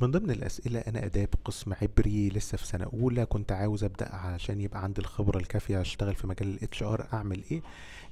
من ضمن الأسئلة أنا آداب قسم عبري لسه في سنة أولى كنت عاوز أبدأ علشان يبقى عندي الخبرة الكافية أشتغل في مجال الاتش ار أعمل إيه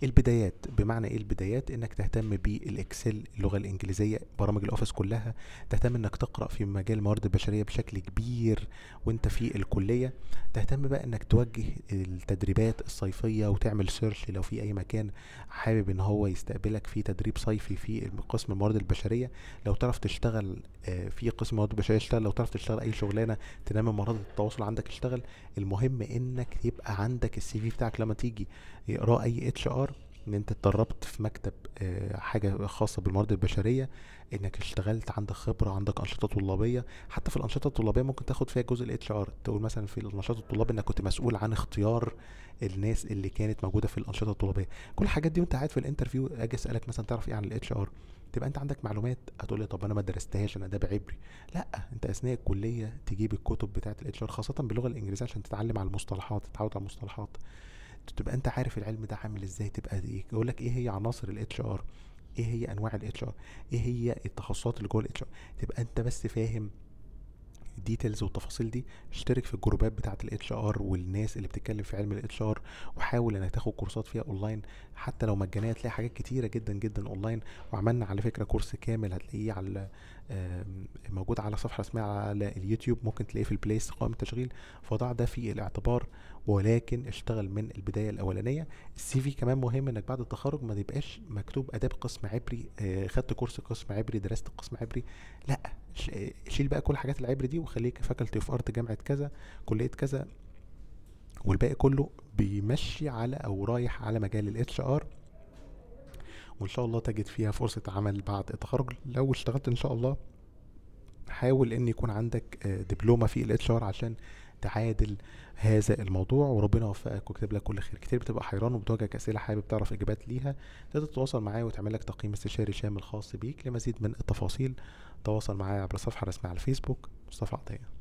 البدايات بمعنى إيه البدايات إنك تهتم بالإكسل اللغة الإنجليزية برامج الأوفيس كلها تهتم إنك تقرأ في مجال الموارد البشرية بشكل كبير وانت في الكليه تهتم بقى انك توجه التدريبات الصيفيه وتعمل سيرش لو في اي مكان حابب ان هو يستقبلك في تدريب صيفي في قسم الموارد البشريه لو تعرف تشتغل آه، في قسم الموارد البشريه اشتغل لو تعرف تشتغل اي شغلانه تنمي مهارات التواصل عندك اشتغل المهم انك يبقى عندك السي في بتاعك لما تيجي يقراه اي اتش ار ان انت اتدربت في مكتب آه، حاجه خاصه بالموارد البشريه انك اشتغلت عندك خبره عندك انشطه طلابيه حتى في الانشطه الطلابيه ممكن تاخد فيها جزء الاتش ار تقول مثلا في النشاط الطلابي انك كنت مسؤول عن اختيار الناس اللي كانت موجوده في الانشطه الطلابيه كل الحاجات دي وانت قاعد في الانترفيو اجي اسالك مثلا تعرف ايه عن الاتش ار تبقى انت عندك معلومات هتقول لي طب انا ما درستهاش انا ده بعبري لا انت اثناء الكليه تجيب الكتب بتاعه الاتش ار خاصه باللغه الانجليزيه عشان تتعلم على المصطلحات تتعود على المصطلحات تبقى انت عارف العلم ده عامل ازاي تبقى ايه يقول لك ايه هي عناصر الاتش ار ايه هي انواع الاتش ار ايه هي التخصصات اللي جوه الاتش ار تبقى انت بس فاهم الديتيلز والتفاصيل دي اشترك في الجروبات بتاعه الاتش ار والناس اللي بتتكلم في علم الاتش ار وحاول انك تاخد كورسات فيها اونلاين حتى لو مجانيه تلاقي حاجات كتيره جدا جدا اونلاين وعملنا على فكره كورس كامل هتلاقيه على موجود على صفحه اسمها على اليوتيوب ممكن تلاقيه في البلاي قائمه التشغيل فضع ده في الاعتبار ولكن اشتغل من البدايه الاولانيه السي في كمان مهم انك بعد التخرج ما تبقاش مكتوب اداب قسم عبري آه، خدت كورس قسم عبري درست قسم عبري لا شيل بقى كل حاجات العبر دي وخليك فاكلتي اوف ارت جامعه كذا كليه كذا والباقي كله بيمشي على او رايح على مجال الاتش ار وان شاء الله تجد فيها فرصه عمل بعد التخرج لو اشتغلت ان شاء الله حاول ان يكون عندك آه، دبلومه في الاتش ار عشان تعادل هذا الموضوع وربنا يوفقك ويكتب لك كل خير كتير بتبقى حيران وبتواجهك اسئله حابب تعرف اجابات ليها تقدر تتواصل معايا وتعمل لك تقييم استشاري شامل خاص بيك لمزيد من التفاصيل تواصل معايا عبر الصفحة الرسمية على الفيسبوك مصطفى عطية